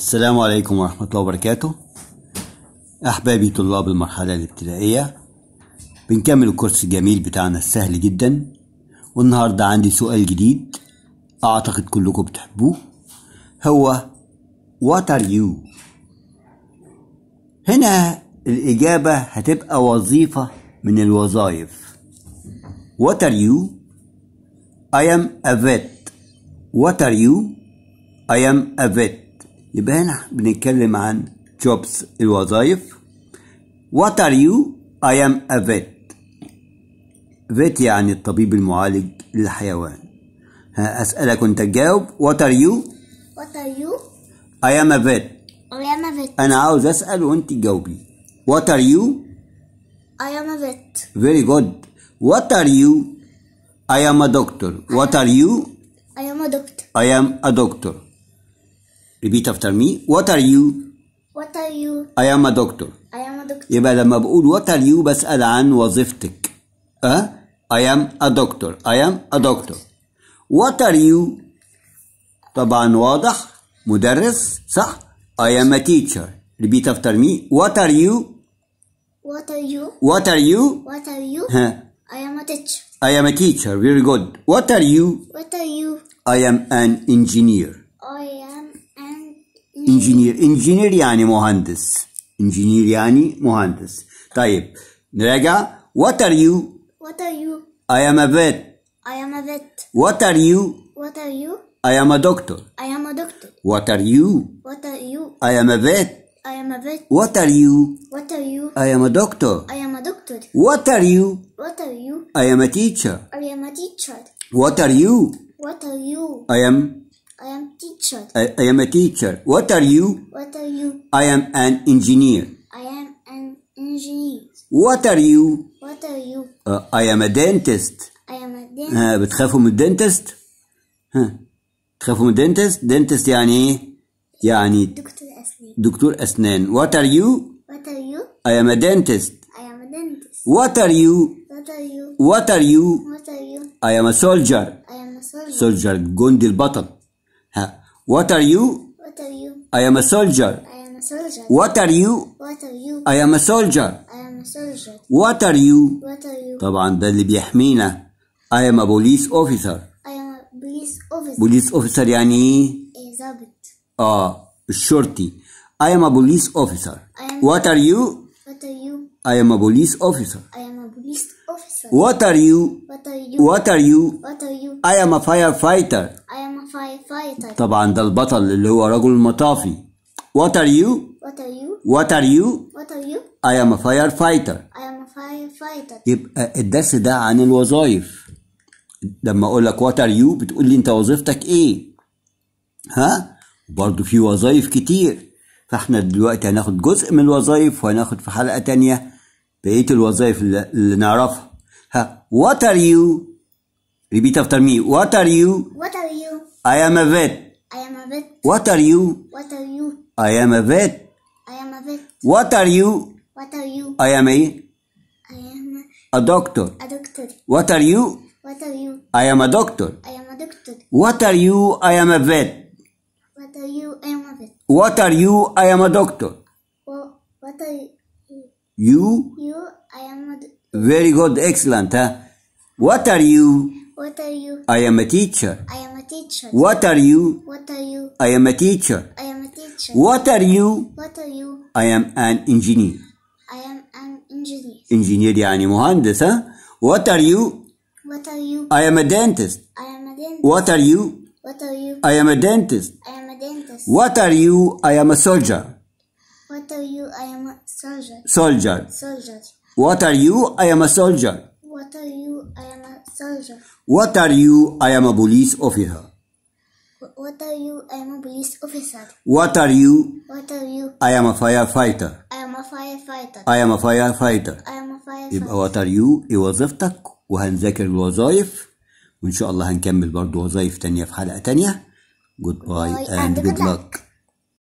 السلام عليكم ورحمة الله وبركاته أحبابي طلاب المرحلة الابتدائية بنكمل الكورس الجميل بتاعنا السهل جدا والنهاردة عندي سؤال جديد أعتقد كلكم بتحبوه هو What are you؟ هنا الإجابة هتبقى وظيفة من الوظائف What are you؟ I am a vet What are you؟ I am a vet يبقى هنا بنتكلم عن jobs الوظائف what are you I am a vet vet يعني الطبيب المعالج للحيوان هسألك وانت تجاوب what are you what are you I am a vet I am a vet أنا عاوز أسأل وانت تجاوبي what are you I am a vet very good what are you I am a doctor what are you I am a doctor I am a doctor Repeat after me. What are you? What are you? I am a doctor. I am a doctor. يبقى لما بقول what are you بسأل عن وظيفتك. أه؟ I am a doctor. I am a doctor. What are you? طبعا واضح مدرس صح؟ I am a teacher. Repeat after me. What are you? What are you? What are you? What are you? ها. I am a teacher. I am a teacher. Very good. What are you? What are you? I am an engineer. I انجينير انجينير يعني مهندس انجينير يعني مهندس طيب نراجع what are you what are you I am a vet I am a vet what are you what are you I am a doctor I am a doctor what are you what are you I am a vet I am a vet what are you what are you I am a doctor I am a doctor what are you what are you I am a teacher I am a teacher what are you what are you I am I am teacher. I, I am a teacher. What are you? What are you? I am an engineer. I am an engineer. What are you? What are you? Uh, I am a dentist. I am a dentist. Uh, بتخافوا من الدنتست؟ ها بتخافوا من الدنتست؟ دنتست يعني ايه؟ يعني دكتور أسنان. دكتور أسنان. What are you? What are you? I am a dentist. I am a dentist. What are you? What are you? What are you? What are you? I am a soldier. I am a soldier. Soldier جندي البطل. What are you? What are you? I am a soldier. I am a soldier. What are you? What are you? I am a soldier. I am a soldier. What are you? What are you? طبعا ده اللي بيحمينا. I am a police officer. I am a police officer. Police officer يعني ايه؟ ظابط. اه الشرطي. I am a police officer. What are you? What are you? I am a police officer. I am a police officer. What are you? What are you? What are you? What are you? I am a firefighter. طبعا ده البطل اللي هو رجل المطافي What are you? What are you? What are you? What are you? I am a firefighter. I am a firefighter. يبقى الدرس ده عن الوظائف. لما اقول لك وات ار يو بتقول لي انت وظيفتك ايه؟ ها؟ برضه في وظائف كتير. فاحنا دلوقتي هناخد جزء من الوظائف وهناخد في حلقة ثانيه بقية الوظائف اللي نعرفها. ها وات ار يو؟ ريبيت افتر مي وات ار يو؟ I am a vet. I am a vet. What are you? What are you? I am a vet. I am a vet. What are you? What are you? I am a. I am a, a doctor. A doctor. What are you? What are you? I am a doctor. I am a doctor. What are you? I am a vet. What are you? I am a vet. What are you? I am a doctor. what are you? You? You, I am a. Very good, excellent, huh? What are you? What are you? I am a teacher. I am teacher. What are you? What are you? I am a teacher. I am a teacher. What are you? What are you? I am an engineer. I am an engineer. Engineer يعني مهندس ها? What are you? What are you? I am a dentist. I am a dentist. What are you? What are you? I am a dentist. I am a dentist. What are you? I am a soldier. What are you? I am a soldier. Soldier. Soldier. What are you? I am a soldier. What are you? I am a soldier. What are you? I am a police officer. What are you? I am a police officer. What are you? What are you? I am a firefighter. I am a firefighter. I am a firefighter. I am a firefighter. يبقى what are you ايه وظيفتك وهنذاكر الوظائف وان شاء الله هنكمل برضو وظائف تانية في حلقة تانية. Goodbye and good luck.